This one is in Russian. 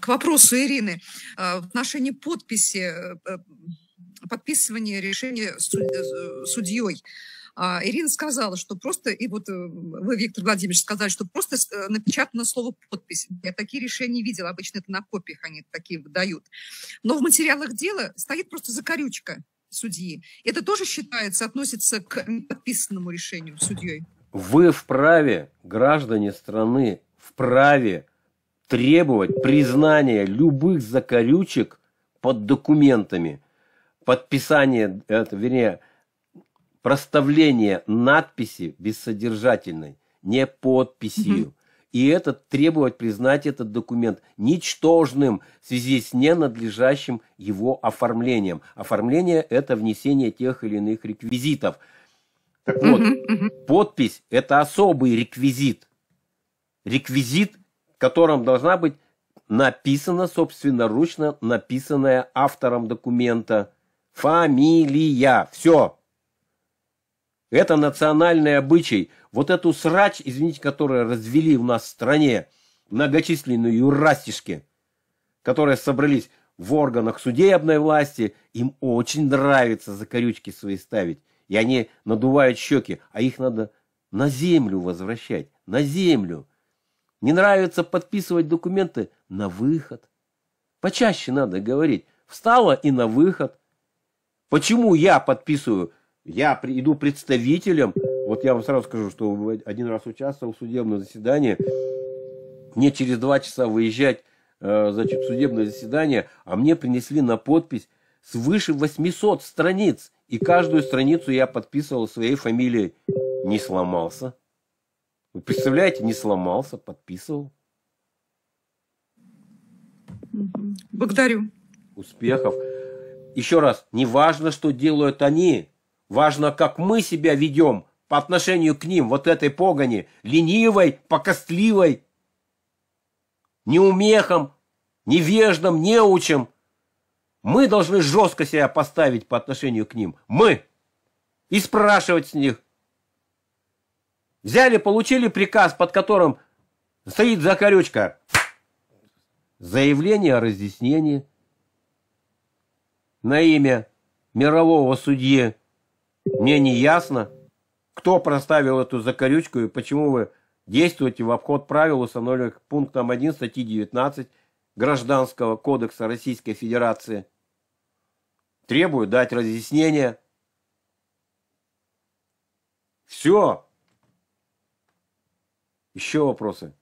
к вопросу Ирины, э, в отношении подписи, э, э, подписывания решения судьей. А, Ирина сказала, что просто, и вот вы, Виктор Владимирович, сказали, что просто напечатано слово «подпись». Я такие решения видела, обычно это на копиях они такие выдают. Но в материалах дела стоит просто закорючка судьи. Это тоже считается, относится к подписанному решению судьей? Вы вправе, граждане страны, вправе требовать признания любых закорючек под документами, подписание, э, это, вернее, проставление надписи бессодержательной, не подписью. Угу. И это требовать признать этот документ ничтожным в связи с ненадлежащим его оформлением. Оформление – это внесение тех или иных реквизитов. Так вот, угу, угу. подпись – это особый реквизит. Реквизит котором должна быть написана, собственноручно написанная автором документа фамилия. Все. Это национальный обычай. Вот эту срач, извините, которую развели у нас в стране многочисленные юрастишки, которые собрались в органах судебной власти, им очень нравится закорючки свои ставить. И они надувают щеки, а их надо на землю возвращать, на землю. Не нравится подписывать документы на выход. Почаще надо говорить. Встала и на выход. Почему я подписываю? Я иду представителем. Вот я вам сразу скажу, что один раз участвовал в судебном заседании. Мне через два часа выезжать э, значит, в судебное заседание, а мне принесли на подпись свыше 800 страниц. И каждую страницу я подписывал своей фамилией. Не сломался. Вы представляете, не сломался, подписывал. Благодарю. Успехов. Еще раз, не важно, что делают они, важно, как мы себя ведем по отношению к ним, вот этой погони, ленивой, покостливой, неумехом, невеждом, неучим. Мы должны жестко себя поставить по отношению к ним. Мы. И спрашивать с них, Взяли, получили приказ, под которым стоит закорючка. Заявление о разъяснении на имя мирового судьи. Мне не ясно, кто проставил эту закорючку и почему вы действуете в обход правил, установленных пунктом 1 статьи 19 Гражданского кодекса Российской Федерации. Требую дать разъяснение. Все. Еще вопросы?